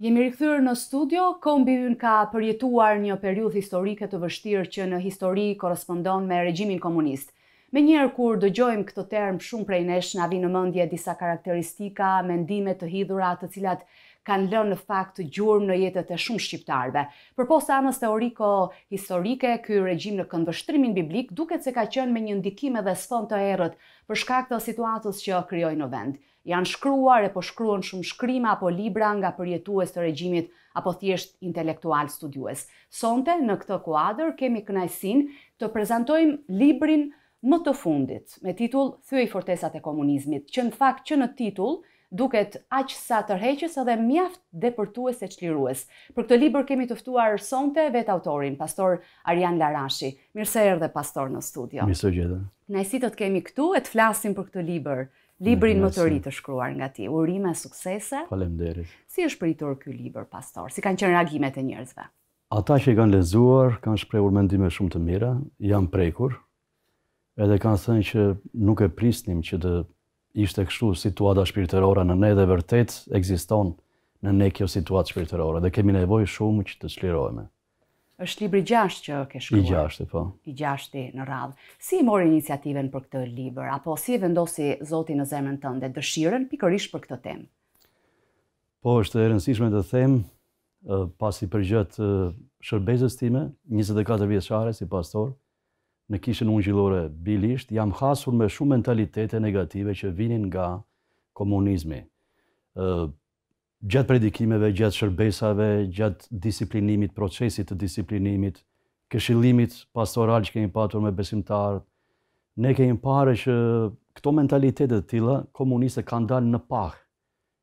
Jemi rikëthyrë në studio, kombin ka përjetuar një periudh historike të vështirë që në histori korespondon me regjimin komunist. Me njerë kur dëgjojmë këtë term shumë prej nesh, në avinë në mëndje disa karakteristika, mendime të hidhura të cilat kanë lënë në fakt të gjurëm në jetet e shumë shqiptarve. Për posa anës teoriko historike, ky regjim në këndvështrimin biblik duket se ka qënë me një ndikime dhe sfond të erët për shkak të situatës që kryoj në vendë janë shkruar e po shkruan shumë shkrima apo libra nga përjetues të regjimit apo thjesht intelektual studiues. Sonte në këtë kuadër kemi kënajsin të prezantojmë librin më të fundit me titull Thyej fortesat e komunizmit, që në fakt që në titull duket aq sa tërheqës edhe mjaft depërtues e çlirues. Për këtë libër kemi të ftuar sonte vet autorin, pastor Arjan Larashi. Mirëse erdhe pastor në studio. Mirëse gjetur. Kënaqësi të kemi këtu e të flasim për këtë libër librin më të ri të shkruar nga ti, Urime e suksese. Faleminderit. Si është pritur ky libër, pastor? Si kanë qenë reagimet e njerëzve? Ata që i kanë lexuar kanë shprehur mendime shumë të mira, janë prekur. Edhe kanë thënë që nuk e prisnim që të ishte kështu situata shpirtërore në ne dhe vërtet ekziston në ne kjo situatë shpirtërore dhe kemi nevojë shumë që të çlirohemi është libri gjashtë që ke shkruar. I gjashti, po. I gjashti në radhë. Si i mori iniciativen për këtë libër, apo si e vendosi Zoti në zemën tënde dëshirën pikërish për këtë temë? Po, është e rëndësishme të them, pasi i përgjët shërbezës time, 24 vjeçare si pastor, në kishën unë gjilore bilisht, jam hasur me shumë mentalitete negative që vinin nga komunizmi. Uh, gjatë predikimeve, gjatë shërbesave, gjatë disiplinimit, procesit të disiplinimit, këshillimit pastoral që kemi patur me besimtarët. Ne kemi parë që këto mentalitete të tilla komuniste kanë dalë në pah.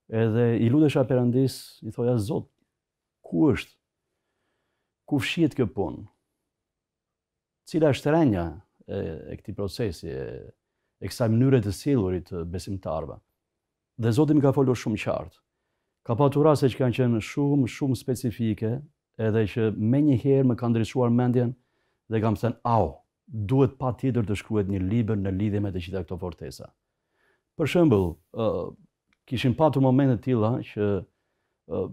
Edhe i lutesha përëndis, i thoya Zot, ku është? Ku fshihet kjo punë? Cila është rënja e, e këtij procesi e, e kësaj mënyre të silurit të besimtarëve? Dhe Zoti më ka folur shumë qartë. Ka patur që kanë qenë shumë shumë specifike, edhe që më një herë më kanë ndryshuar mendjen dhe kam thënë, "Au, duhet patjetër të shkruhet një libër në lidhje me të gjitha këto fortesa." Për shembull, ë uh, kishim patur momente të tilla që uh,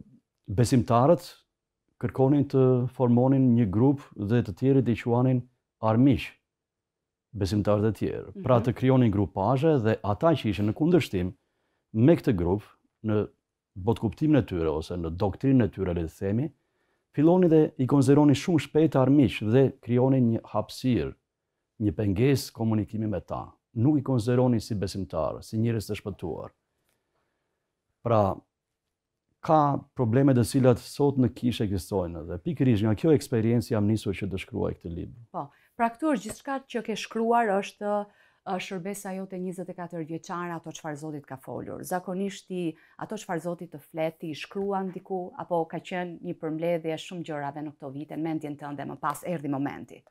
besimtarët kërkonin të formonin një grup dhe të tjerit i quanin armiq besimtarët e tjerë. Pra mhm. të krijonin grupazhe dhe ata që ishin në kundërshtim me këtë grup në botë kuptimin e tyre ose në doktrinën e tyre, le të themi, filoni dhe i konzeroni shumë shpejt armiq dhe krijoni një hapësirë, një pengesë komunikimi me ta. Nuk i konzeroni si besimtarë, si njerëz të shpëtuar. Pra, ka probleme të cilat sot në kishë ekzistojnë dhe pikërisht nga kjo eksperiencë jam nisur që të shkruaj këtë libër. Po, pra këtu është gjithçka që ke shkruar është shërbesa jote 24 vjeqara ato qëfar Zotit ka folur? Zakonishti ato qëfar Zotit të fleti i shkruan diku, apo ka qenë një përmledhje shumë gjërave në këto vite, mendjen të ndë më pas erdi momenti?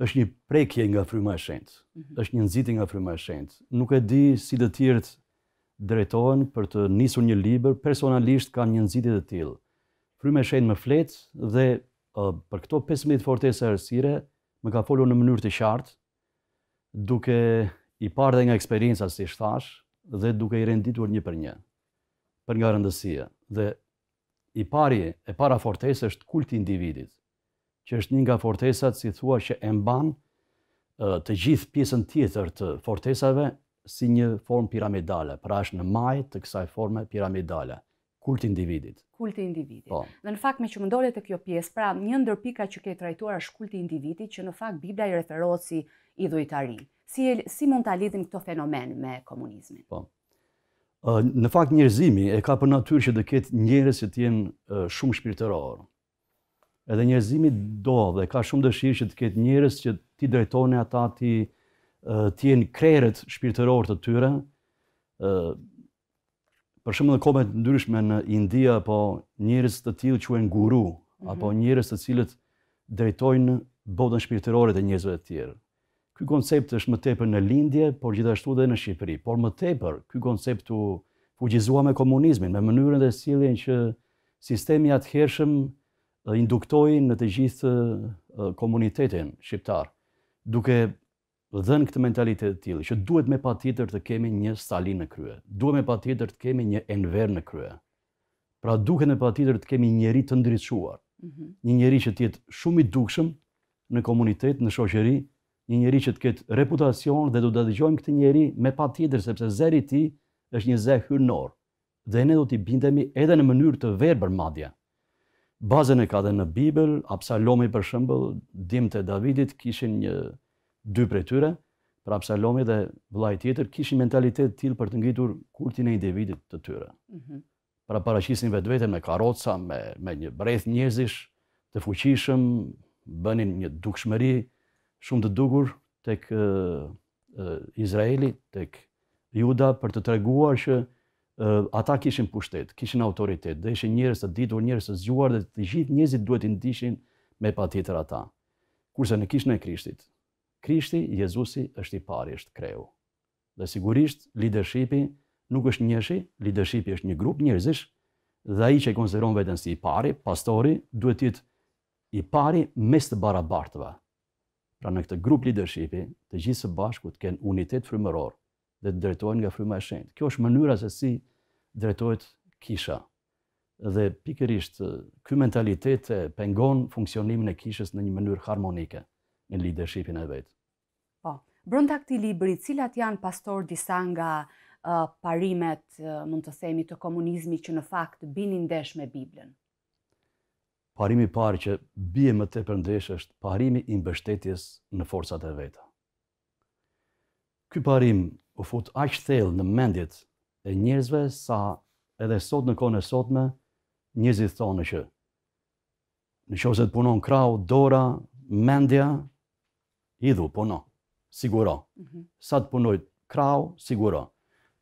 është një prekje nga fryma e shenjtë. Mhm. është një nxitje nga fryma e shenjtë. Nuk e di si të tjerët drejtohen për të nisur një libër, personalisht kanë një nxitje të tillë. Fryma e shenjtë më fletë, dhe uh, për këto 15 fortesa errësire më ka folur në mënyrë të qartë duke i parë dhe nga eksperiencës si shtash dhe duke i renditur një për një, për nga rëndësia. Dhe i pari e para fortesë është kulti individit, që është një nga fortesat si thua që e mban të gjithë pjesën tjetër të fortesave si një formë piramidale, pra është në majë të kësaj forme piramidale, kulti individit kulti individit. Po. Dhe në fakt me që më ndodhet kjo pjesë, pra një ndër pika që ke trajtuar është kulti i individit, që në fakt Bibla i referohet si i dhujtari. Si, el, si mund të lidhim këto fenomen me komunizmin? Po. Në fakt njerëzimi e ka për natyrë që dhe ketë njerës që t'jenë shumë shpirtërorë. Edhe njerëzimi do dhe ka shumë dëshirë që të ketë njerës që ti drejtone ata ti t'jenë kreret shpirtërorë të tyre. Për shumë dhe komet ndyrishme në India, po njerës të tilë quen guru, mhm. apo njerës të cilët drejtojnë botën shpirtërorë të njerëzve të tjerë. Ky koncept është më tepër në lindje, por gjithashtu dhe në Shqipëri. Por më tepër, ky koncept u fuqizua me komunizmin, me mënyrën dhe sjelljen që sistemi i atëhershëm induktoi në të gjithë komunitetin shqiptar, duke dhënë këtë mentalitet të tillë që duhet me patjetër të kemi një Stalin në krye. Duhet me patjetër të kemi një Enver në krye. Pra duhet me patjetër të kemi një njerëz të ndriçuar, mhm. një njerëz që të jetë shumë i dukshëm në komunitet, në shoqëri, një njeri që të këtë reputacion dhe do të dëgjojmë këtë njeri me pa tjetër, sepse zeri ti është një zë hyrnor dhe ne do t'i bindemi edhe në mënyrë të verbër madje. Bazën e ka dhe në Bibel, Absalomi për shëmbëll, dim të Davidit kishin një dy prej tyre, pra Absalomi dhe vlaj tjetër kishin mentalitet t'il për të ngritur kultin e individit të tyre. Mm -hmm. Pra paraqisin vetë me karoca, me, me një breth njëzish të fuqishëm, bënin një dukshmëri, shumë të dugur tek Izraeli, tek Juda për të treguar që ata kishin pushtet, kishin autoritet, dhe ishin njerëz të ditur, njerëz të zgjuar dhe të gjithë njerëzit duhet të ndishin me patjetër ata. Kurse në kishën e Krishtit, Krishti, Jezusi është i pari, është kreu. Dhe sigurisht leadershipi nuk është njëshi, leadershipi është një grup njerëzish dhe ai që konsideron veten si i pari, pastori, duhet të jetë i pari mes të barabartëve. Pra në këtë grup leadershipi, të gjithë së bashku të kenë unitet frymëror dhe të drejtohen nga fryma e shenjtë. Kjo është mënyra se si drejtohet kisha. Dhe pikërisht ky mentalitet e pengon funksionimin e kishës në një mënyrë harmonike në leadershipin e vet. Po. Brenda këtij libri, cilat janë pastor disa nga parimet, mund të themi, të komunizmit që në fakt binin ndesh me Biblën? parimi parë që bie më të përndesh është parimi i mbështetjes në forcat e veta. Ky parim u fut aq thellë në mendjet e njerëzve sa edhe sot në kohën e sotme njerëzit thonë që në qoftë të punon krau, dora, mendja, idhu no, siguro. Mhm. Sa të punoj krau, siguro.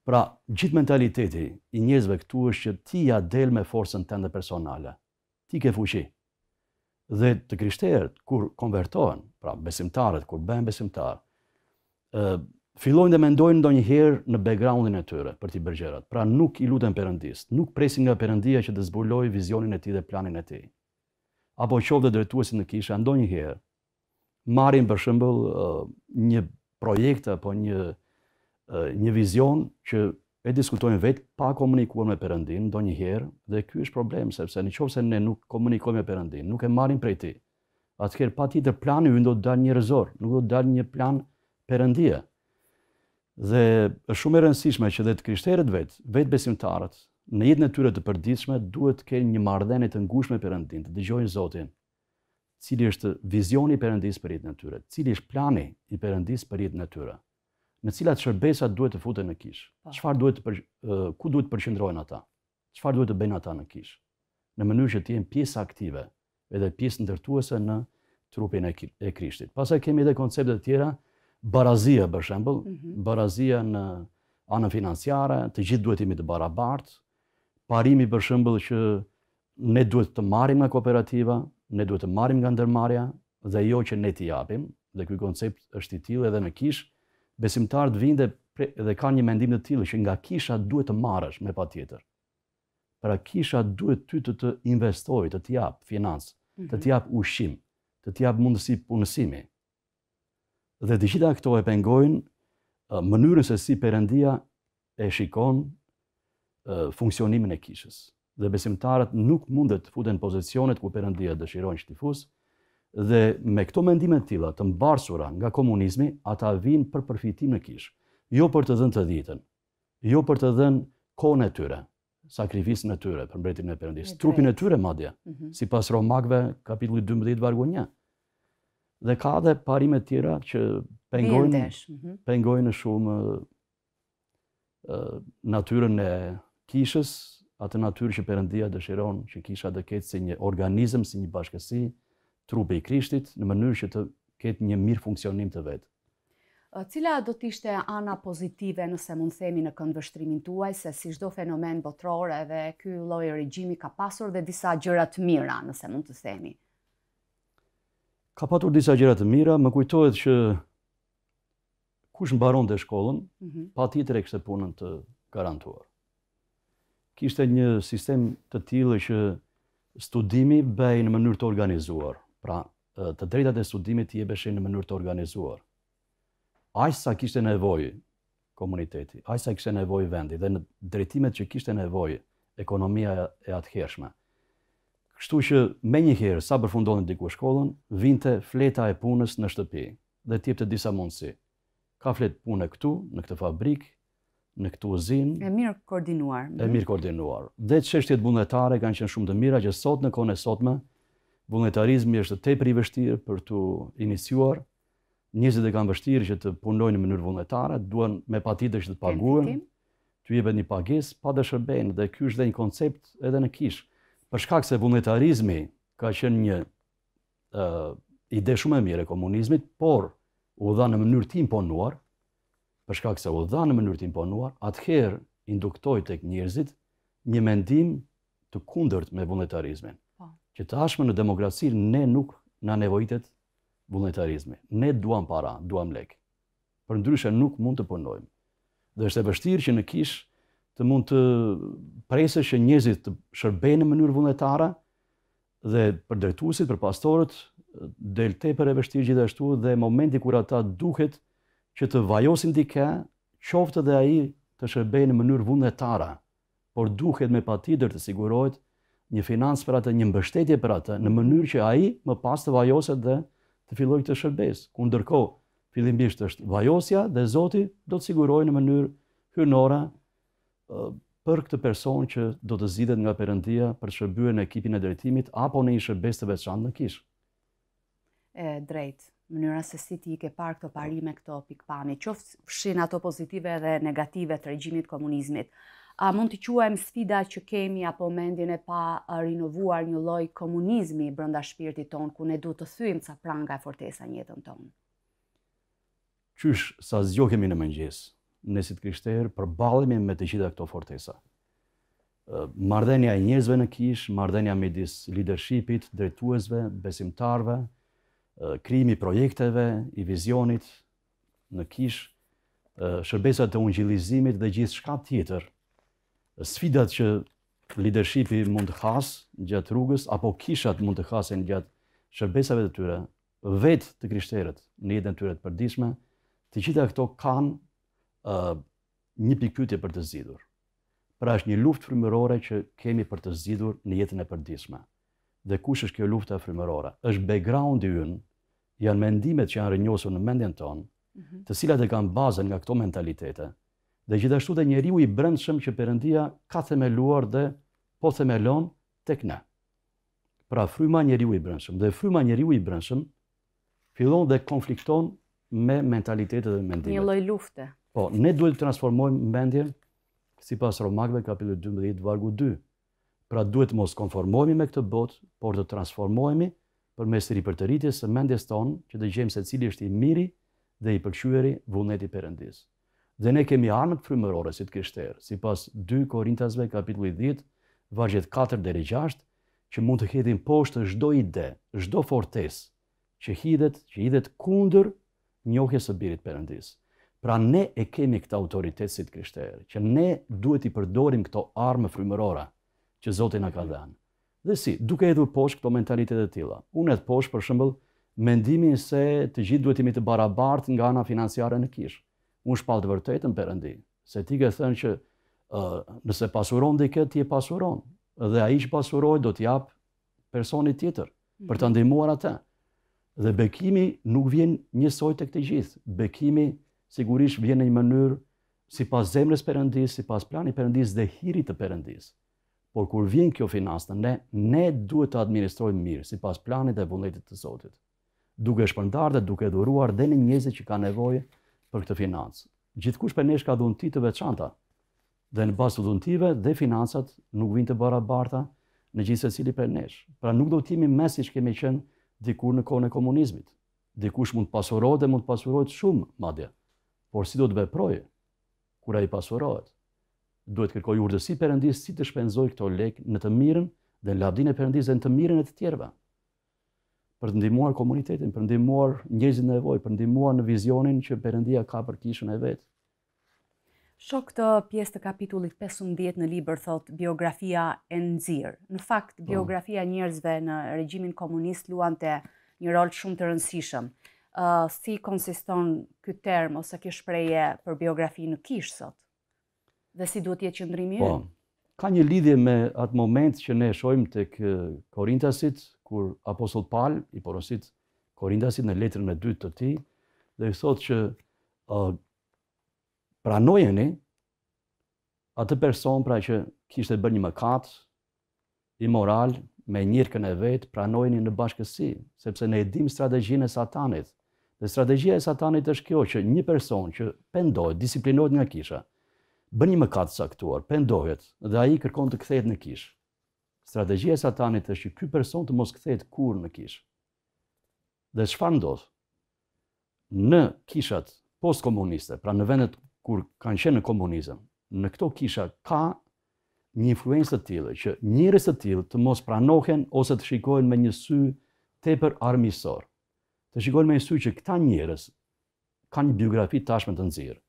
Pra, gjithë mentaliteti i njerëzve këtu është që ti ja del me forcën tënde personale ti ke fuqi. Dhe të krishterët kur konvertohen, pra besimtarët kur bëhen besimtar, ë fillojnë të mendojnë ndonjëherë në backgroundin e tyre për të bërë gjërat. Pra nuk i lutën perëndis, nuk presin nga përëndia që të zbulojë vizionin e tij dhe planin e tij. Apo qoftë drejtuesi në kishë ndonjëherë marim për shembull një projekt apo një një vizion që e diskutojmë vetë pa komunikuar me perëndin ndonjëherë dhe ky është problem sepse nëse ne nuk komunikojmë me perëndin, nuk e marrim prej tij. Atëherë pa plani plan do të dalë një rrezor, nuk do të dalë një plan perëndie. Dhe është shumë e rëndësishme që dhe të krishterët vetë, vetë besimtarët, në jetën e tyre të përditshme duhet të kenë një marrëdhënie të ngushtë me perëndin, të dëgjojnë Zotin. Cili është vizioni i perëndis për jetën e tyre? Cili është plani i perëndis për jetën e tyre? në cilat shërbesat duhet të futen në kish. Po. Çfarë duhet të ku duhet të përqendrohen ata? Çfarë duhet të bëjnë ata në kish? Në mënyrë që të jenë pjesë aktive edhe pjesë ndërtuese në trupin e Krishtit. Pastaj kemi edhe koncepte të tjera, barazia për shembull, mhm. barazia në anën financiare, të gjithë duhet të jemi të barabartë. Parimi për shembull që ne duhet të marrim nga kooperativa, ne duhet të marrim nga ndërmarrja dhe jo që ne t'i japim, dhe ky koncept është i tillë edhe në kish besimtarët vinë dhe, kanë një mendim të tillë që nga kisha duhet të marrësh me patjetër. Pra kisha duhet ty të të investoj, të të jap financë, mm -hmm. të të jap ushqim, të të jap mundësi punësimi. Dhe të gjitha këto e pengojnë mënyrën se si Perëndia e shikon funksionimin e kishës. Dhe besimtarët nuk mundet të futen pozicionet ku Perëndia dëshiron që të fusë, dhe me këto mendime të tilla të mbarsura nga komunizmi, ata vinë për përfitim në kishë, Jo për të dhënë të vërtën, jo për të dhënë kohën e tyre, sakrificën e tyre për mbretin e Perëndisë, trupin e tyre madje, mhm. sipas Romakëve, kapitulli 12 vargu 1. Dhe ka edhe parimet tjera që pengojnë, mhm. pengojnë shumë natyrën e kishës, atë natyrë që Perëndia dëshiron që kisha të ketë si një organizëm, si një bashkësi trupe i krishtit në mënyrë që të ketë një mirë funksionim të vetë. Cila do të ishte ana pozitive nëse mund themi në këndvështrimin tuaj se si çdo fenomen botror edhe ky lloj regjimi ka pasur dhe disa gjëra të mira, nëse mund të themi. Ka pasur disa gjëra të mira, më kujtohet që kush mbaron të shkollën, mhm. pa tjetër të punën të garantuar. Kishte një sistem të tjilë që studimi bëjë në mënyrë të organizuar. Pra, të drejtat e studimit i e në mënyrë të organizuar. Ajë sa kishtë e nevojë komuniteti, ajë sa kishtë e nevojë vendi, dhe në drejtimet që kishtë e nevojë ekonomia e atëhershme. Kështu që me një herë, sa përfundonit diku shkollën, vinte fleta e punës në shtëpi dhe t'i e disa mundësi. Ka fletë punë e këtu, në këtë fabrikë, në këtu zinë. E mirë koordinuar. E mirë koordinuar. Dhe të bundetare kanë qenë shumë të mira që sot në kone sotme, Vullnetarizmi është të tepër i vështirë për të inisuar. Njëzit e kanë vështirë që të punojnë në mënyrë vullnetare, duan me pati dhe që të paguen, të jive një pagis, pa dhe shërbenë, dhe kjo është dhe një koncept edhe në kishë. Përshkak se vullnetarizmi ka qenë një ide shumë e mire komunizmit, por u dha në mënyrë tim ponuar, përshkak se u dha në mënyrë tim ponuar, atëherë induktoj të kënjërzit një mendim të kundërt me vullnetarizmin që të ashme në demokraci ne nuk në nevojitet vullnetarizmi. Ne duam para, duam lek. Për ndryshe nuk mund të punojmë. Dhe është e vështirë që në kish të mund të presë që njëzit të shërbeni në mënyrë vullnetara dhe për drejtusit, për pastorët, del te për e vështirë gjithashtu dhe momenti kur ata duhet që të vajosin dike, qoftë dhe aji të shërbeni në mënyrë vullnetara, por duhet me pati dhe të sigurojt një financë për atë, një mbështetje për atë, në mënyrë që ai më pas të vajoset dhe të filloj këtë shërbes. Ku ndërkohë, fillimisht është vajosja dhe Zoti do të siguroj në mënyrë hynora për këtë person që do të zidet nga përëndia për shërbyrë në ekipin e drejtimit apo në një shërbes të veçanë në kishë. Ë drejt, mënyra se si ti ke parë këto parime, këto pikpamje, qoftë fshin ato pozitive dhe negative të regjimit komunizmit, A mund të quajm sfida që kemi apo mendjen e pa rinovuar një lloj komunizmi brenda shpirtit ton ku ne duhet të thyejmë ca pranga e fortesa në jetën tonë. Qysh sa zgjohemi në mëngjes, ne si të krishterë përballemi me të gjitha këto fortesa. Mardhenja e njerëzve në kish, mardhenja midis leadershipit, drejtuesve, besimtarve, krimi projekteve, i vizionit në kish, shërbesat të ungjillizimit dhe gjithë tjetër sfidat që leadershipi mund të hasë gjatë rrugës apo kishat mund të hasen gjatë shërbesave të tyre vetë të krishterët në jetën e tyre të përditshme, të gjitha këto kanë uh, një pikytje për të zidur. Pra është një luftë frymërore që kemi për të zidur në jetën e përditshme. Dhe kush është kjo luftë frymërore? është backgroundi ynë, janë mendimet që janë rënjosur në mendjen tonë, mhm. të cilat e kanë bazën nga këto mentalitete, dhe gjithashtu dhe njeri u i brendshëm që përëndia ka themeluar dhe po themelon tek ne. Pra fryma njeri u i brendshëm, dhe fryma njeri u i brendshëm, fillon dhe konflikton me mentalitetet dhe mendimet. Një loj lufte. Po, ne duhet të transformojmë mendjen si pas Romakve, kapitullet 12, vargu 2. Pra duhet mos konformojmë me këtë bot, por të transformojmë për mes të ripërtëritjes së mendjes tonë që dhe gjemë se cili është i miri dhe i përqyëri vullneti përëndisë. Dhe ne kemi armët frymërore si të kështerë, si pas 2 Korintasve kapitulli 10, vargjet 4 dhe 6, që mund të hedhin poshtë shdo ide, shdo fortes, që hidhet, që hidhet kundër njohje së birit përëndis. Pra ne e kemi këta autoritet si të kështerë, që ne duhet i përdorim këto armë frymërora që Zotin a ka dhenë. Dhe si, duke edhu poshtë këto mentalitet e tila. Unë edhe poshtë, për shëmbëll, mendimin se të gjithë duhet imi të barabartë nga ana financiare në kishë unë shpal të vërtetën për rëndi, se ti ke thënë që nëse pasuron dhe këtë, ti e pasuron, dhe a i që pasuroj do t'japë personit tjetër, për të mhm. ndimuar atë. Dhe bekimi nuk vjen njësoj të këtë gjithë, bekimi sigurisht vjen në një mënyrë si pas zemrës përëndis, si pas plani përëndis dhe hirit të përëndis. Por kur vjen kjo finastë, ne, ne duhet të administrojmë mirë, si pas planit dhe vëndetit të Zotit. Duke shpëndar dhe duke dhuruar dhe në njëzit që ka nevojë për këtë financë. kush për nesh ka dhunti të veçanta, dhe në bas të dhuntive dhe financat nuk vinë të bëra barta në gjithë se cili për nesh. Pra nuk do t'imi mesi që kemi qenë dikur në kone komunizmit. Dikush mund pasurohet dhe mund pasurohet shumë, madje. Por si do të veprojë, kura i pasurohet, duhet kërkoj urdësi përëndis si të shpenzoj këto lek në të mirën dhe në labdine përëndis dhe në të mirën e të tjerëve për të ndihmuar komunitetin, për të ndihmuar njerëzit në nevojë, për të ndihmuar në vizionin që Perëndia ka për kishën e vet. Shok të pjesë të kapitullit 15 në libër thot biografia e nxirr. Në fakt po. biografia e njerëzve në regjimin komunist luante një rol shumë të rëndësishëm. Ë uh, si konsiston ky term ose kjo shprehje për biografi në kishë sot? Dhe si duhet të jetë qëndrimi i? Po ka një lidhje me atë moment që ne shojmë të kë Korintasit, kur Apostol Pal i porosit Korintasit në letrën e dytë të ti, dhe i thot që uh, pranojeni atë person pra që kishte bërë një mëkat, i moral, me njërkën e vetë, pranojeni në bashkësi, sepse ne edhim strategjinë e satanit. Dhe strategjia e satanit është kjo që një person që pendojt, disiplinojt nga kisha, bën një mëkat saktuar, pendohet dhe ai kërkon të kthehet në kish. Strategjia e Satanit është që ky person të mos kthehet kur në kish. Dhe çfarë ndodh? Në kishat postkomuniste, pra në vendet kur kanë qenë në komunizëm, në këto kisha ka një influencë të tillë që njerëz të tillë të mos pranohen ose të shikohen me një sy tepër armiqësor. Të shikohen me një sy që këta njerëz kanë një biografi tashmë të nxirë.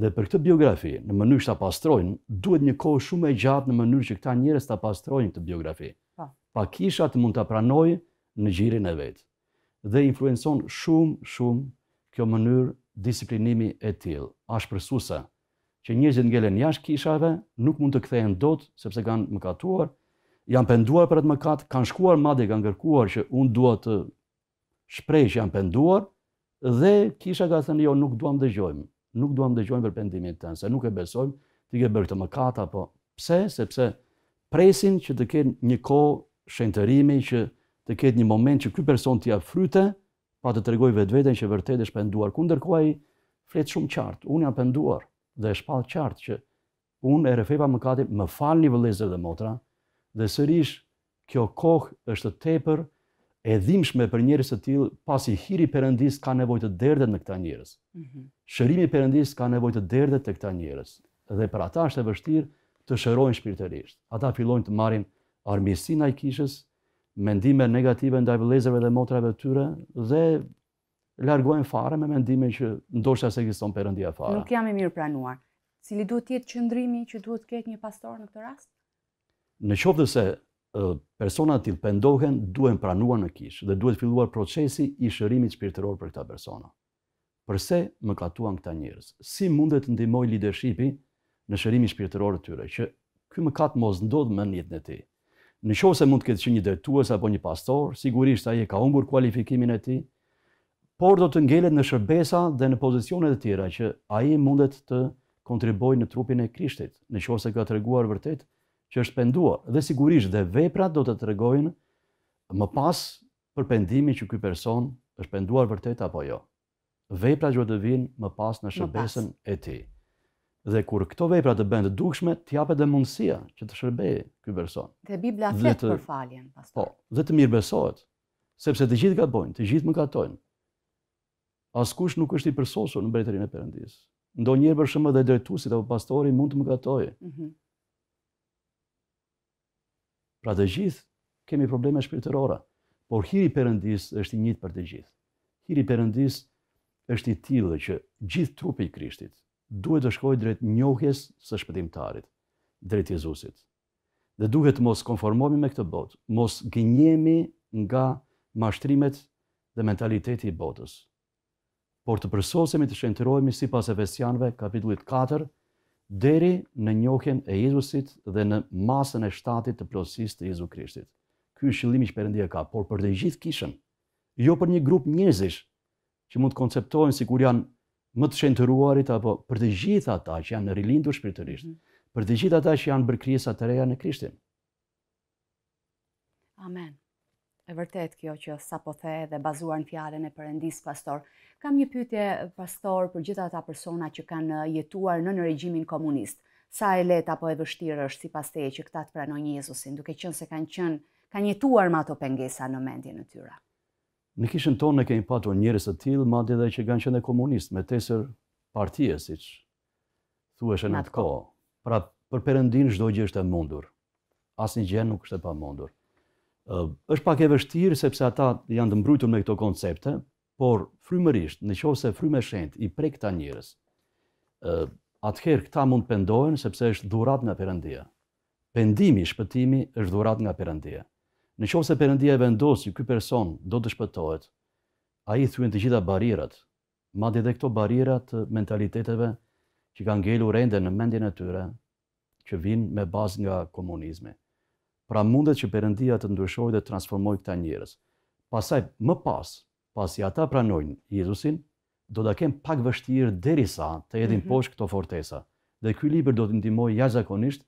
Dhe për këtë biografi, në mënyrë që ta pastrojnë, duhet një kohë shumë e gjatë në mënyrë që këta njerëz ta pastrojnë këtë biografi. Po. Pa kisha të mund ta pranoj në gjirin e vet. Dhe influencon shumë, shumë kjo mënyrë disiplinimi e tillë, ashpërsuesa që njerëzit ngelen jashtë kishave, nuk mund të kthehen dot sepse kanë mëkatuar, janë penduar për atë mëkat, kanë shkuar madje kanë kërkuar që un dua të shpresh janë penduar dhe kisha ka thënë jo nuk duam dëgjojmë nuk duam dhe dëgjojmë për pendimin të tan se nuk e besojmë ti ke bërë këtë mëkat apo pse sepse presin që të kenë një kohë shëntërimi që të ketë një moment që ky person të fryte pa të vetë vetveten që vërtet është penduar ku ndërkohë ai flet shumë qartë unë jam penduar dhe e shpall qartë që unë e refepa më mëkatin më falni vëllezër dhe motra dhe sërish kjo kohë është tepër e dhimshme për njerëz të tillë pasi hiri perëndis ka nevojë të derdhet në këta njerëz. Mm -hmm. Shërimi perëndis ka nevojë të derdhet te këta njerëz. Dhe për ata është e vështirë të shërojnë shpirtërisht. Ata fillojnë të marrin armësi ndaj kishës, mendime negative ndaj vëllezërve dhe motrave të tyre dhe largohen fare me mendime që ndoshta se ekziston perëndia fare. Nuk jam i mirë pranuar. Cili duhet të jetë qëndrimi që duhet të ketë një pastor në këtë rast? Në qoftë se të të pëndohen duhen pranua në kishë dhe duhet filluar procesi i shërimit shpirtëror për këta persona. Përse më katuan këta njërës? Si mundet të ndimoj leadershipi në shërimin shpirtëror të tyre? Që ky më katë mos ndodhë më njëtë në ti. Në qovë se mund të këtë që një dërtuës apo një pastor, sigurisht aje ka umbur kualifikimin e ti, por do të ngelet në shërbesa dhe në pozicionet të tjera që aje mundet të kontriboj në trupin e krishtit, në qovë se ka të reguar vërtet që është pendua dhe sigurisht dhe veprat do të të regojnë më pas për pendimi që këj person është penduar vërtet apo jo. Vepra do të vinë më pas në shërbesën e ti. Dhe kur këto vepra të bëndë dukshme, t'japet dhe mundësia që të shërbejë këj person. Dhe Biblia fletë për faljen. Po, dhe të mirë besohet, sepse të gjithë ka bojnë, të gjithë më katojnë. Askush nuk është i përsosur në bretërin e përëndisë. Ndo njërë për shumë dhe drejtusit apo pastori mund të më gatojë. Mhm. Pra të gjithë kemi probleme shpirtërora, por hiri perëndis është i njëjtë për të gjithë. Hiri perëndis është i tillë që gjithë trupi i Krishtit duhet të shkojë drejt njohjes së shpëtimtarit, drejt Jezusit. Dhe duhet mos konformohemi me këtë botë, mos gënjemi nga mashtrimet dhe mentaliteti i botës, por të përsosemi të shëntërojmë si pas e vesjanve, kapitullit 4, deri në njohjen e Jezusit dhe në masën e shtatit të plotësisë të Jezu Krishtit. Ky është qëllimi që Perëndia ka, por për të gjithë kishën, jo për një grup njerëzish që mund të konceptohen sikur janë më të shenjtëruarit apo për të gjithë ata që janë rilindur shpirtërisht, mhm. për të gjithë ata që janë bërë krijesa të reja në Krishtin. Amen. E vërtet kjo që sa po the dhe bazuar në fjallën e përëndis pastor. Kam një pytje pastor për gjitha ta persona që kanë uh, jetuar në në regjimin komunist. Sa e leta apo e vështirë është si pas teje që këta të pranojnë Jezusin, duke qënë se kanë qënë, kanë jetuar ma ato pengesa në mendje në tyra? Në kishën tonë në kemi patur njërës të tilë, ma dhe dhe që kanë qënë e komunist, me tesër partije, si që thueshe në të ko. Pra, për perëndin, shdo gjë është e mundur. Asin gjenë nuk është e pa mundur është pak e vështirë sepse ata janë të mbrojtur me këto koncepte, por frymërisht, nëse frymë e shenjtë i prek ta njerës, ë këta mund të pendohen sepse është dhurat nga Perëndia. Pendimi, shpëtimi është dhurat nga Perëndia. Nëse Perëndia e vendos që ky person do të shpëtohet, ai thyen të gjitha ma madje edhe këto barriera të mentaliteteve që kanë ngelur ende në mendjen e tyre, që vijnë me bazë nga komunizmi. Pra mundet që Perëndia të ndryshoj dhe të transformoj këta njerëz. Pastaj më pas, pasi ata pranojnë Jezusin, do ta kem pak vështirë derisa të hedhin mm poshtë këto fortesa. Dhe ky libër do të ndihmojë jazakonisht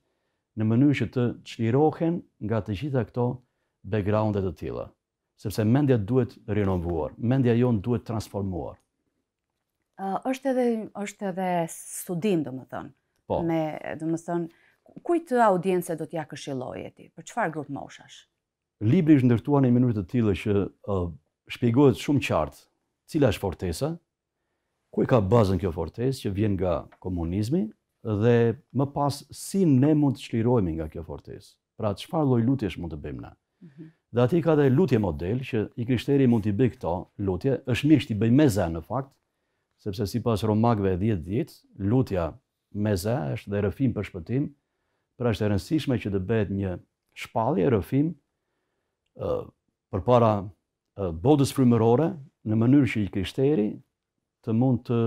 në mënyrë që të çlirohen nga të gjitha këto backgroundet të tilla sepse mendja duhet rinovuar, mendja jonë duhet transformuar. është edhe është edhe studim, domethën. Po. Me, domethën, ë uh, kuj të do t'ja këshiloj e ti? Për qëfar grupë moshash? Libri është ndërtuar në minurit të tillë që shpjegohet shumë qartë cila është fortesa, kuj ka bazën kjo fortesë që vjen nga komunizmi dhe më pas si ne mund të shlirojme nga kjo fortesë. Pra të lloj loj mund të bëjmë na. Mhm. Dhe ati ka dhe lutje model që i kryshteri mund t'i bëj këto lutje, është mirë që t'i bëjmë me zë në fakt, sepse si romakve 10 lutja me zënë është dhe rëfim për shpëtim Pra është e rëndësishme që të bëhet një shpallje rëfim për para bodës frymërore në mënyrë që i krishteri të mund të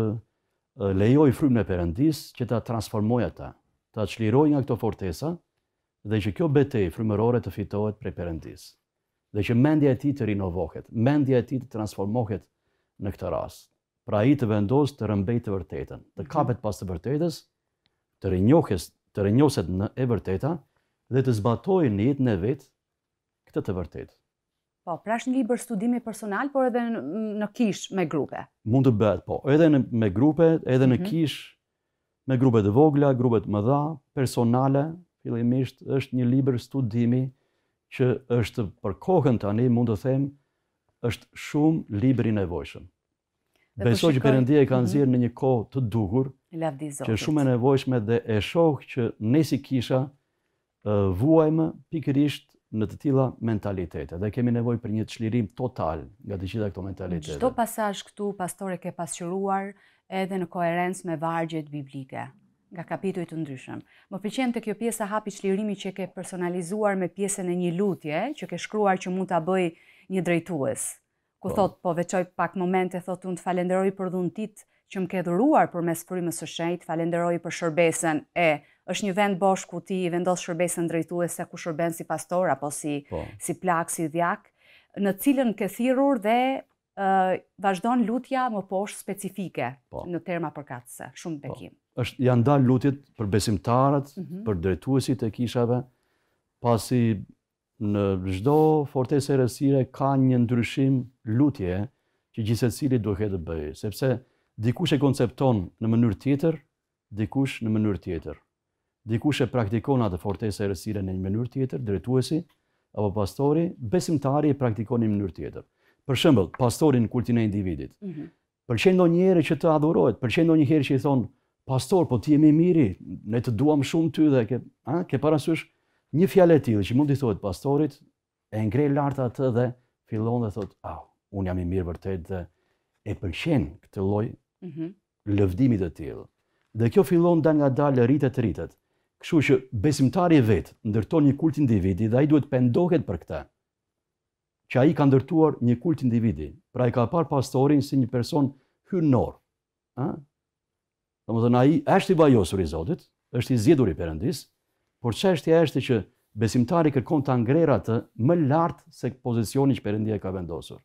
lejoj frymën e perendis që ta transformoj ata, ta çliroj nga këto fortesa dhe që kjo betej frymërore të fitohet prej perendis, Dhe që mendja e tij të rinovohet, mendja e tij të transformohet në këtë rast. Pra ai të vendos të rëmbejë të vërtetën, të mhm. kapet pas të vërtetës, të rinjohet të rënjoset në e vërteta dhe të zbatoj një jetë në vetë këtë të vërtet. Po, pra është një liber studimi personal, por edhe në kish me grupe? Mund të bëhet, po, edhe me grupe, edhe në mhm. kish me grupe të vogla, grupe të mëdha, personale, fillimisht është një liber studimi që është për kohën të ani, mund të them, është shumë i nevojshëm. Po Besoj që përëndje e kanë mhm. zirë në një kohë të duhur, Që shumë e nevojshme dhe e shohë që ne si kisha vuajmë pikërisht në të tila mentalitete. Dhe kemi nevoj për një të shlirim total nga të gjitha këto mentalitete. Qëto pasash këtu, pastore, ke pasqëruar edhe në koherencë me vargjet biblike nga kapitoj të ndryshëm. Më përqenë të kjo pjesë hapi shlirimi që ke personalizuar me pjesën e një lutje, që ke shkruar që mund të bëj një drejtues. Ku po. thot, po veqoj pak momente, thot, unë të falenderoj për dhuntit, që më ke dhuruar për mes frymës së shejt, falenderoj për shërbesën e është një vend bosh ku ti vendos shërbesën drejtuese ku shërben si pastor apo si po. si plak si dhjak, në cilën ke thirrur dhe ë uh, vazhdon lutja më poshtë specifike po. në terma përkatëse, shumë po. bekim. Po. Ësht janë dal lutjet për besimtarët, mm -hmm. për drejtuesit e kishave, pasi në çdo fortësë rësire ka një ndryshim lutje që gjithsesi duhet të bëjë, sepse Dikush e koncepton në mënyrë tjetër, dikush në mënyrë tjetër. Dikush e praktikon atë fortësi e rësire në një mënyrë tjetër, drejtuesi apo pastori, besimtari e praktikon në mënyrë tjetër. Për shembull, pastori në kultin e individit. Mm -hmm. Pëlqen ndonjëherë që të adhurohet, pëlqen ndonjëherë që i thon, "Pastor, po ti je më miri, ne të duam shumë ty dhe ke, a, ke parasysh një fjalë e tillë që mund t'i thuhet pastorit, e ngre lart atë dhe fillon dhe thot, "Au, un jam i mirë vërtet dhe e pëlqen këtë lloj Mhm. lëvdimit e tjilë. Dhe kjo fillon dhe nga dalë rritet rritet. Këshu që besimtari e vetë ndërton një kult individi dhe a i duhet pëndohet për këta. Që a i ka ndërtuar një kult individi. Pra i ka par pastorin si një person hynor. Dhe më dhe i është i bajosur i Zotit, është i zjedur i përëndis, por që është i është që besimtari kërkon të angrerat të më lartë se pozicioni që përëndia i ka vendosur.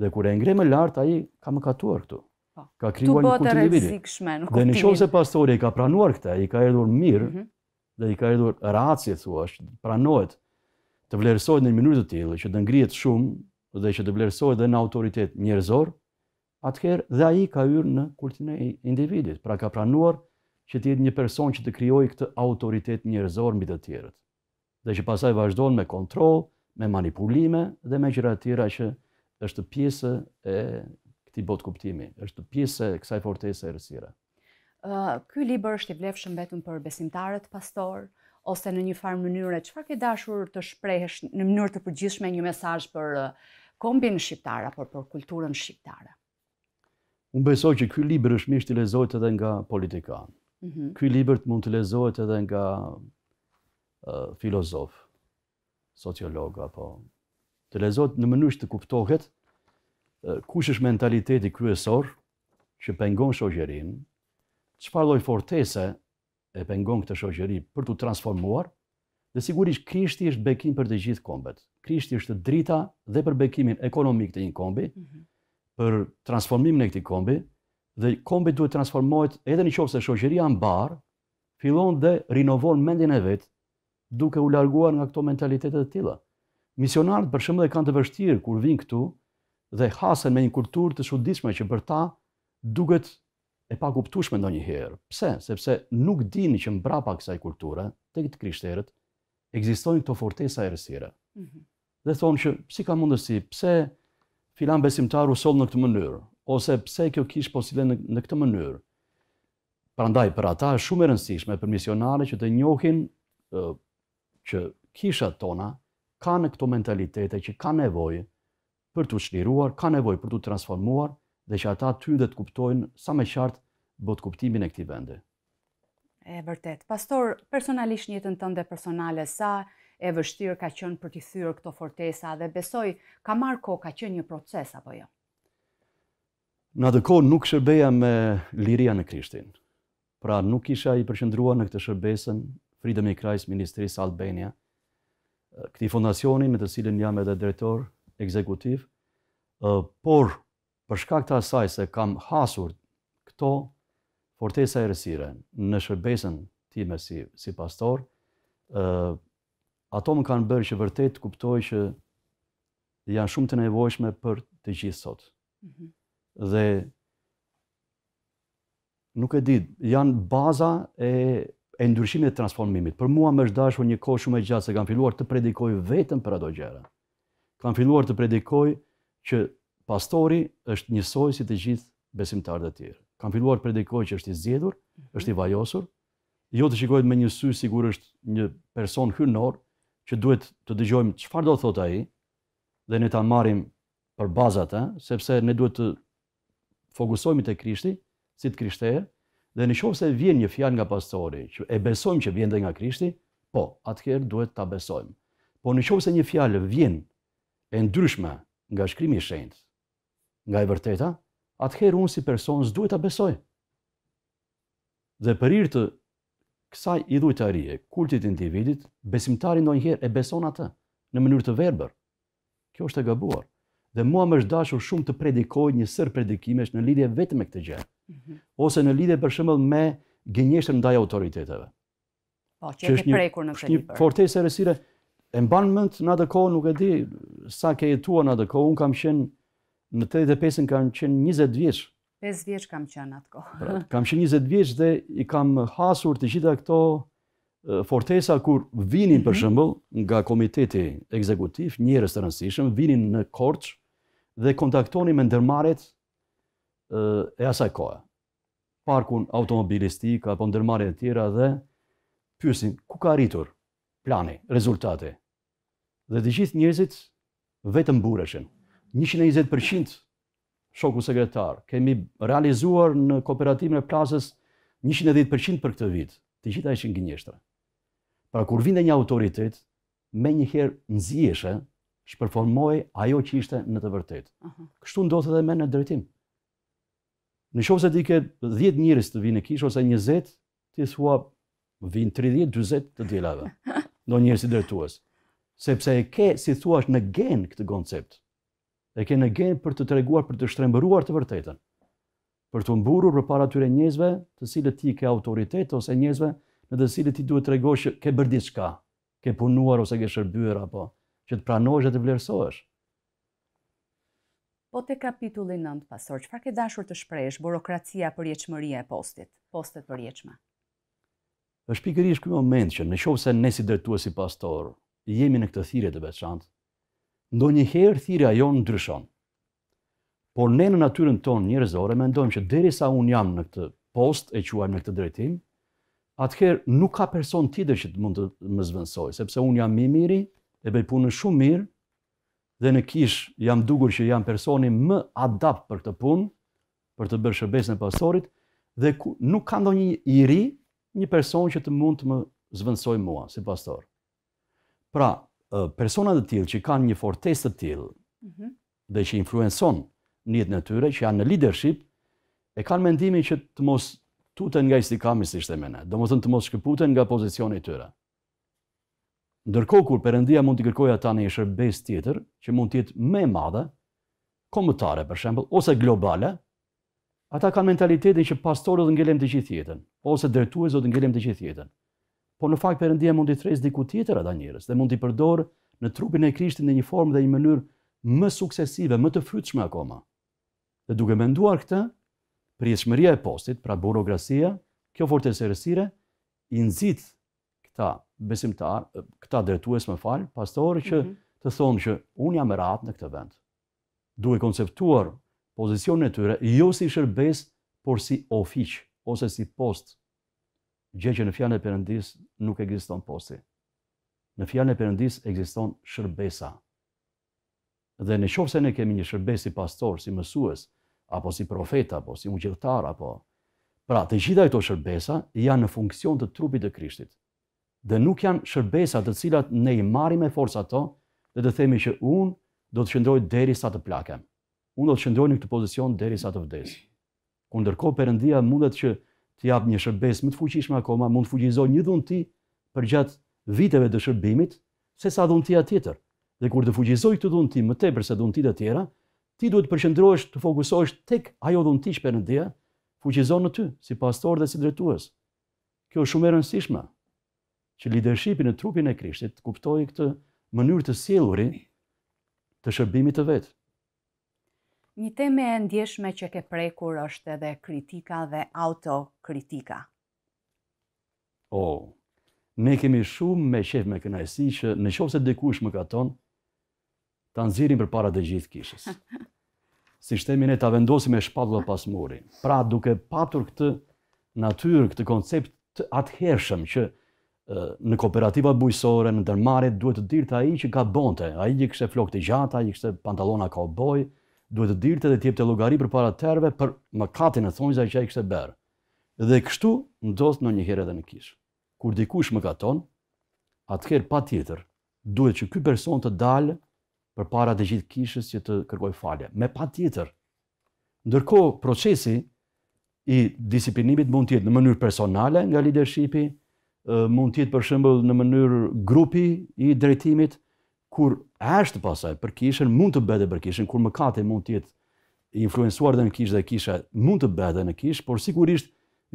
Dhe kur e ngre më lartë, a i ka më katuar këtu. Po. ka krijuar një kulturë e rrezikshme. Dhe në çonse pastori ka pranuar këtë, i ka erdhur mirë mhm. dhe i ka erdhur racie thua, pranohet të vlerësohet në minurit të tillë që të ngrihet shumë dhe që të vlerësohet dhe në autoritet njerëzor, atëherë dhe ai ka hyrë në kultin e individit, pra ka pranuar që të jetë një person që të krijojë këtë autoritet njerëzor mbi të tjerët. Dhe që pasaj vazhdojnë me kontroll, me manipulime dhe me gjëra tjera që është pjesë e i bot kuptimi, është pjesë e kësaj fortese e rësire. Ky liber është i vlefshëm vetëm për besimtarët pastor, ose në një farë mënyrë, qëfar ke dashur të shprehësh në mënyrë të përgjithshme një mesazh për kombin shqiptar por për kulturën shqiptare. Unë besoj që ky liber është mishë të lezojt edhe nga politika. Mhm. Ky liber të mund të lezojt edhe nga filozof, sociolog, apo të lezojt në mënyrë që të kuptohet, kush është mentaliteti kryesor që pengon shoqërinë, çfarë lloj fortese e pengon këtë shoqëri për tu transformuar? Dhe sigurisht Krishti është bekim për të gjithë kombet. Krishti është drita dhe për bekimin ekonomik të një kombi, mm -hmm. për transformimin e këtij kombi dhe kombi duhet të transformohet edhe në qoftë se shoqëria mbar fillon dhe rinovon mendjen e vet duke u larguar nga këto mentalitete të tilla. Misionarët për shembull e kanë të vështirë kur vijnë këtu, dhe hasen me një kulturë të shuditshme që për ta duket e pa kuptushme herë. Pse? Sepse nuk dini që mbrapa kësaj kulture, të këtë krishterët, egzistojnë këto fortesa e rësire. Mm -hmm. Dhe thonë që, si ka mundësi, pse filan besimtaru sol në këtë mënyrë, ose pse kjo kishë posile në, në këtë mënyrë. Prandaj, për ata, shumë e rëndësishme për misionare që të njohin që kishat tona ka në këto mentalitete që kanë nevojë për të shliruar, ka nevoj për të transformuar dhe që ata ty dhe të kuptojnë sa me qartë botë kuptimin e këti vende. E vërtet, pastor, personalisht njëtën tënde personale sa e vështirë ka qënë për t'i thyrë këto fortesa dhe besoj ka marrë ko ka qënë një proces apo jo? Në atë nuk shërbeja me liria në Krishtin, pra nuk isha i përshëndrua në këtë shërbesën Freedom in Christ Ministries Albania, këti fondacionin me të cilin jam edhe drejtor ekzekutiv, por përshka këta saj se kam hasur këto fortesa e rësire në shërbesën time si pastor, ato më kanë bërë që vërtet të kuptoj që janë shumë të nevojshme për të gjithë sot. Mhm. Dhe nuk e ditë, janë baza e e ndryshimit e transformimit. Për mua më është dashur një kohë shumë e gjatë se kam filluar të predikoj vetëm për ato gjëra kam filluar të predikoj që pastori është njësoj si të gjithë besimtarët e tjerë. Kam filluar të predikoj që është i zgjedhur, mm -hmm. është i vajosur, jo të shikohet me një sy sigurisht një person hynor që duhet të dëgjojmë çfarë do thotë ai dhe ne ta marrim për bazat, ë, eh, sepse ne duhet të fokusohemi te Krishti, si të Krishterë, dhe në qoftë se vjen një fjalë nga pastori, që e besojmë që vjen dhe nga Krishti, po, atëherë duhet ta besojmë. Po në se një fjalë vjen e ndryshme nga shkrimi i shenjtë, nga e vërteta, atëherë unë si person duhet ta besoj. Dhe për hir të kësaj idhujtarie, kultit individit, besimtari ndonjëherë e beson atë në mënyrë të verbër. Kjo është e gabuar. Dhe mua më është dashur shumë të predikoj një sër predikimesh në lidhje vetëm me këtë gjë. Mhm. Ose në lidhje për shembull me gënjeshtrën ndaj autoriteteve. Po, që e një në këtë libër. E mban mend në atë kohë nuk e di sa ke jetuar në atë kohë. Un kam qenë në 85-ën kam qenë 20 vjeç. 5 vjeç kam qenë atë kohë. Pra, kam qenë 20 vjeç dhe i kam hasur të gjitha këto fortesa kur vinin për mhm. shembull nga komiteti ekzekutiv, njerëz të rëndësishëm vinin në Korç dhe kontaktonin me ndërmarrjet e asaj kohe. Parkun automobilistik apo ndërmarrje të tjera dhe pyesin ku ka arritur plani, rezultate. Dhe të gjithë njerëzit vetëm burreshin. 120% shoku sekretar kemi realizuar në kooperativën e plasës 110% për këtë vit. Të gjitha ishin gënjeshtra. Pra kur vinde një autoritet, më njëherë nëzieshe që ajo që ishte në të vërtetë. Kështu ndodhet edhe me në drejtim. Në shumë se ti 10 njërës të vinë e kishë, ose 20, ti thua, vinë 30, 20 të djelave. do njerëz të drejtues. Sepse e ke, si thuash, në gen këtë koncept. E ke në gen për të treguar për të shtrembëruar të vërtetën. Për të mburur përpara tyre njerëzve, të cilët ti ke autoritet ose njerëzve në të cilët ti duhet të tregosh që ke bërë diçka, ke punuar ose ke shërbyer apo që të pranojë dhe të vlerësohesh. Po te kapitulli 9 pasor, çfarë ke dashur të shprehësh, burokracia për e postit, postet për është pikërish këmë moment që në qovë se ne si dretua si pastor, jemi në këtë thire të veçant, ndo një herë thire ajo në ndryshon. Por ne në natyrën tonë njërëzore, me ndojmë që derisa sa unë jam në këtë post e quajmë në këtë drejtim, atëherë nuk ka person tider që të mund të më zvënsoj, sepse unë jam mi miri, e bej punën shumë mirë, dhe në kish jam dugur që jam personi më adapt për këtë punë, për të bërë shërbesën e pastorit, dhe ku, nuk ka ndonjë i ri një person që të mund të më zvëndsoj mua si pastor. Pra, persona të tillë që kanë një fortesë të tillë, mhm. dhe që influencon në tyre, që janë në leadership, e kanë mendimin që të mos tuten nga istikamis si shtemene, mene, do mos të mos shkëputen nga pozicion e tyre. Ndërko kur përëndia mund të kërkoja ta në një shërbes tjetër, që mund tjetë me madhe, komëtare për shembl, ose globale, Ata kanë mentalitetin që pastorët dhe ngelem të gjithë jetën, ose dërtuës dhe ngelem të gjithë jetën. Por në fakt përëndia mund të thresë diku tjetër ata njërës dhe mund të përdorë në trupin e krishtin në një formë dhe një mënyrë më suksesive, më të frytshme akoma. Dhe duke me nduar këta, prieshmëria e postit, pra burokrasia, kjo fortese rësire, i nëzit këta besimtar, këta dretues më falë, pastorë që mhm. të thonë që unë jam e në këtë vend. Duhe konceptuar pozicion në tyre, jo si shërbes, por si ofiq, ose si post. Gje që në fjanë e përëndis nuk egziston posti. Në fjanë e përëndis egziston shërbesa. Dhe në qovë se ne kemi një shërbes si pastor, si mësues, apo si profeta, apo si ujëtar, apo... Pra, të gjitha e to shërbesa janë në funksion të trupit e krishtit. Dhe nuk janë shërbesa të cilat ne i marim e forës ato, dhe të themi që unë do të shëndroj deri sa të plakem unë do të qëndroj në këtë pozicion dheri sa të vdes. Ku ndërko përëndia mundet që të japë një shërbes më të fuqishme akoma, mund të fuqizoj një dhunti për gjatë viteve të shërbimit, se sa dhuntia tjetër. Dhe kur të fuqizoj këtë dhunti më tepër se dhuntit e tjera, ti duhet të përqëndrohesh të fokusohesh tek ajo dhunti që përëndia fuqizoj në ty, si pastor dhe si drejtues. Kjo është shumë e rëndësishme që leadershipi në trupin e Krishtit kuptojë këtë mënyrë të sjellurit të shërbimit të vetë. Një teme e ndjeshme që ke prekur është edhe kritika dhe autokritika. O, oh, ne kemi shumë me qef me kënajsi që në qovë se dikush më ka tonë, ta nëzirin për para dhe gjithë kishës. si shtemi ne ta vendosim e shpadlë pas muri. Pra, duke patur këtë natyrë, këtë koncept të atëhershëm që në kooperativat bujësore, në dërmarit, duhet të dirë të aji që ka bonte, aji që kështë flok të gjata, aji që kështë pantalona ka bojë, duhet të dirte dhe të logari për para terve për më katin e thonjza që ai kishte kështë Dhe kështu ndodhë në një herë edhe në kishë. Kur dikush më katon, atëherë pa tjetër, duhet që ky person të dalë për para të gjithë kishës që të kërkoj falje. Me pa tjetër. Ndërko, procesi i disiplinimit mund tjetë në mënyrë personale nga leadershipi, mund tjetë për shembull në mënyrë grupi i drejtimit, kur është pasaj për kishën mund të bëhet për kishën kur mëkate mund të jetë i influencuar dhe në kishë dhe kisha mund të bëhet në kishë por sigurisht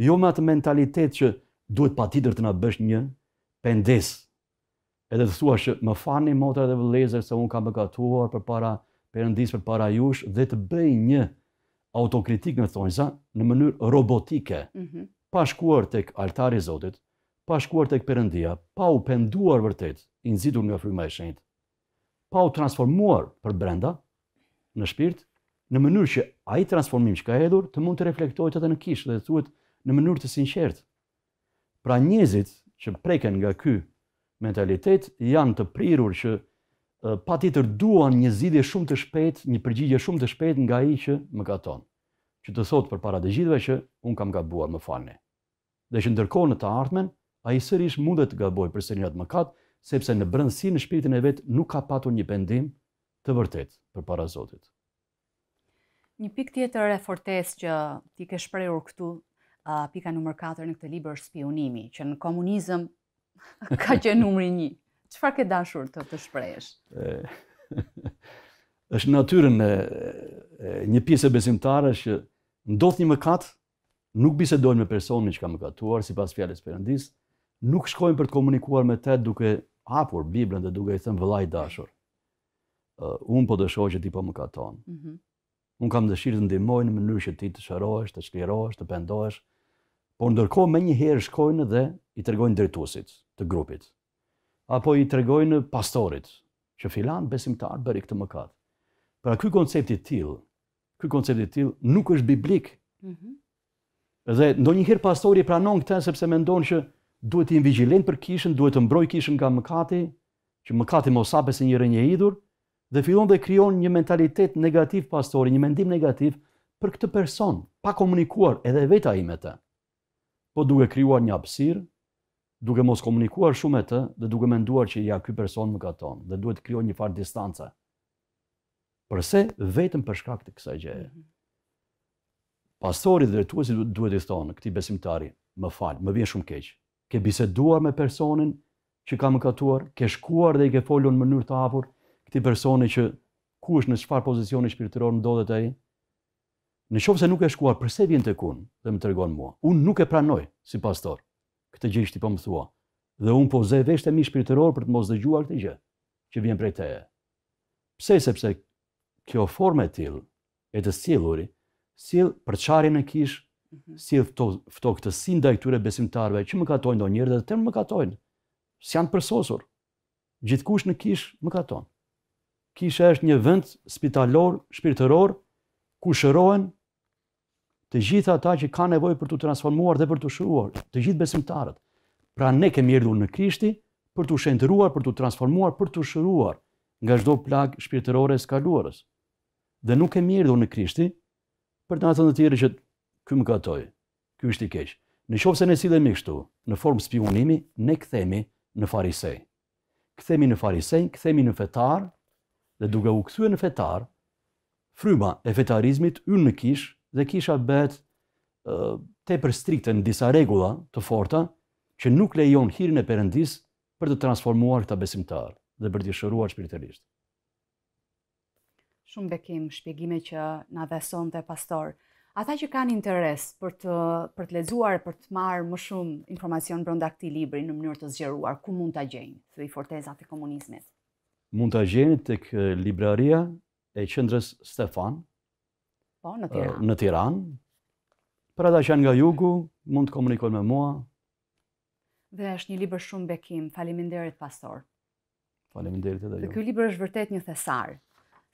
jo me atë mentalitet që duhet patjetër të na bësh një pendes edhe të thuash më fani motra dhe vëlezër se un kam mëkatuar për para perëndis për para jush dhe të bëj një autokritik në thonjësa në mënyrë robotike mm -hmm. pa shkuar tek altari i Zotit pa shkuar tek perëndia pa u penduar vërtet i nxitur nga fryma e shenjtë pa u transformuar për brenda, në shpirt, në mënyrë që ai transformim që ka hedhur të mund të reflektohet edhe në kishë dhe të thuhet në mënyrë të sinqertë. Pra njerëzit që preken nga ky mentalitet janë të prirur që patjetër duan një zgjidhje shumë të shpejtë, një përgjigje shumë të shpejtë nga ai që më katon, Që të thotë përpara të gjithëve që un kam gabuar, më falni. Dhe që ndërkohë në të ardhmen, ai sërish mundet të gabojë për atë mëkat, sepse në brëndësi në shpirtin e vetë nuk ka patur një pendim të vërtet për para Zotit. Një pik tjetër e fortes që ti ke shprejur këtu, a, pika nëmër 4 në këtë liber është spionimi, që në komunizm ka që nëmëri një. Qëfar ke dashur të të shprejesh? është natyrën e, një pjesë e besimtare që ndodh një mëkat, nuk bisedojnë me personin që ka mëkatuar, si pas fjales përëndis, nuk shkojnë për të komunikuar me te duke hapur Biblën dhe duke i thënë vëllai dashur. uh, un po të shoh që ti po më katon. Mhm. un kam dëshirë të ndihmoj në mënyrë që ti të shërohesh, të shlirohesh, të pendohesh. Por ndërkohë më një herë shkojnë dhe i tregojnë drejtuesit të grupit. Apo i tregojnë pastorit që filan besimtar bëri këtë mëkat. Pra ky koncept i tillë, ky koncept i tillë nuk është biblik. Mhm. Mm dhe ndonjëherë pastori pranon këtë sepse mendon që duhet të jenë vigjilent për kishën, duhet të mbroj kishën nga mëkati, që mëkati mos osa pësë një rënje idhur, dhe fillon dhe kryon një mentalitet negativ pastori, një mendim negativ për këtë person, pa komunikuar edhe veta i me të. Po duke kryuar një apsir, duke mos komunikuar shumë e të, dhe duke menduar që ja këtë person më katon, dhe duhet kryon një farë distanca. Përse, vetëm përshka këtë kësa gjerë. Mhm. Pastori dhe të duhet i thonë, këti të të të të të të të ke biseduar me personin që ka mëkatuar, ke shkuar dhe i ke folur në mënyrë të hapur këtij personi që ku është në çfarë pozicioni shpirtëror ndodhet ai? Në qoftë se nuk e shkuar, pse vjen tek unë dhe më tregon mua? Unë nuk e pranoj si pastor këtë gjë që ti po më thua. Dhe unë po ze vesh mi shpirtëror për të mos dëgjuar këtë gjë që vjen prej teje. Pse sepse kjo formë e tillë e të sillur, sill për çarin e kishë Mhm. si sinda ndaj këtyre besimtarëve që mëkatojnë do njërë, dhe të mëkatojnë. Si janë përsosur. kush në kishë mëkaton. Kisha është një vend spitalor, shpirtëror, ku shërohen të gjithë ata që kanë nevojë për të transformuar dhe për të shëruar, të gjithë besimtarët. Pra ne kemi erdhur në Krishti për të shëndëruar, për të transformuar, për të shëruar nga çdo plagë shpirtërore e skaluarës. Dhe nuk kemi erdhur në Krishti për të na thënë të tjerë që Ky më gatoj. Ky është i keq. Në qoftë se ne sillemi kështu, në formë spiunimi, ne kthehemi në farisej. Kthehemi në farisej, kthehemi në fetar dhe duke u kthyer në fetar, fryma e fetarizmit ynë në kish dhe kisha bëhet tepër strikte në disa rregulla të forta që nuk lejon hirin e perëndis për të transformuar këta besimtar dhe për të shëruar shpirtërisht. Shumë bekim shpjegime që na dha sonte pastor Ata që kanë interes për të për të lexuar, për të marrë më shumë informacion brenda këtij libri në mënyrë të zgjeruar, ku mund ta gjejnë këtë fortezat të komunizmit? Mund ta gjeni tek libraria e Qendrës Stefan. Po, në Tiranë. Në Tiranë. Për ata që janë nga jugu, mund të komunikojnë me mua. Dhe është një libër shumë bekim. Faleminderit pastor. Faleminderit edhe ju. Ky libër është vërtet një thesar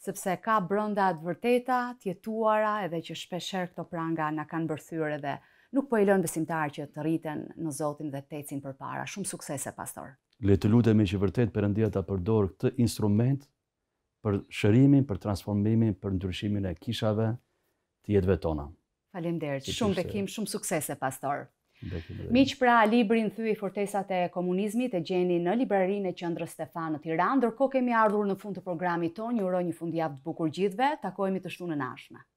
sepse ka brënda të vërteta, tjetuara edhe që shpesher këto pranga në kanë bërthyre dhe nuk po e lënë besimtar që të rriten në Zotin dhe tecin për para. Shumë suksese, pastor. Le të lutemi që vërtet përëndia të përdor këtë instrument për shërimin, për transformimin, për ndryshimin e kishave të jetëve tona. Falim derë, shumë bekim, shumë suksese, pastor. Miq pra librin i fortesat e komunizmit e gjeni në librarinë e qëndrë Stefan në Tiranë, ndërkohë kemi ardhur në fund të programit ton, ju uroj një fundjavë të bukur gjithëve, takohemi të shtunën në nashme.